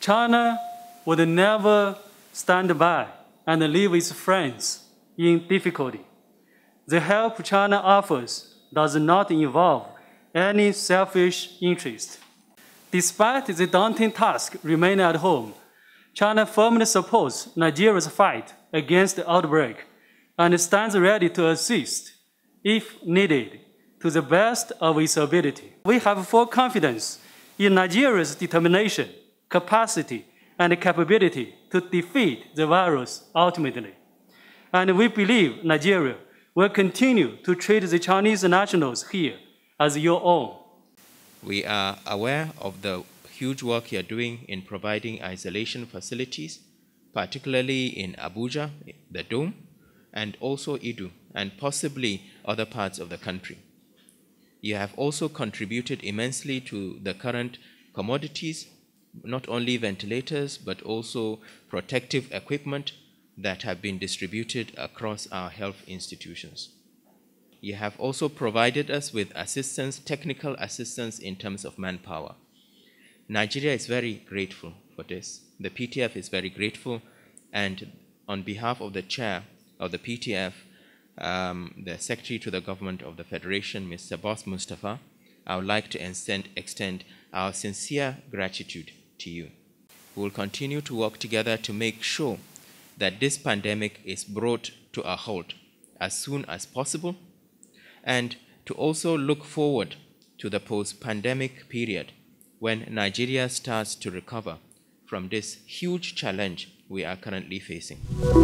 China would never stand by and leave its friends in difficulty. The help China offers does not involve any selfish interest. Despite the daunting task remaining at home, China firmly supports Nigeria's fight against the outbreak and stands ready to assist, if needed, to the best of its ability. We have full confidence in Nigeria's determination, capacity, and capability to defeat the virus ultimately. And we believe Nigeria will continue to treat the Chinese nationals here as your own. We are aware of the huge work you're doing in providing isolation facilities, particularly in Abuja, the Dome, and also Idu and possibly other parts of the country. You have also contributed immensely to the current commodities, not only ventilators, but also protective equipment that have been distributed across our health institutions. You have also provided us with assistance, technical assistance in terms of manpower. Nigeria is very grateful for this. The PTF is very grateful and on behalf of the chair of the PTF, um, the Secretary to the Government of the Federation, Mr. Boss Mustafa, I would like to extend, extend our sincere gratitude to you. We will continue to work together to make sure that this pandemic is brought to a halt as soon as possible and to also look forward to the post-pandemic period when Nigeria starts to recover from this huge challenge we are currently facing.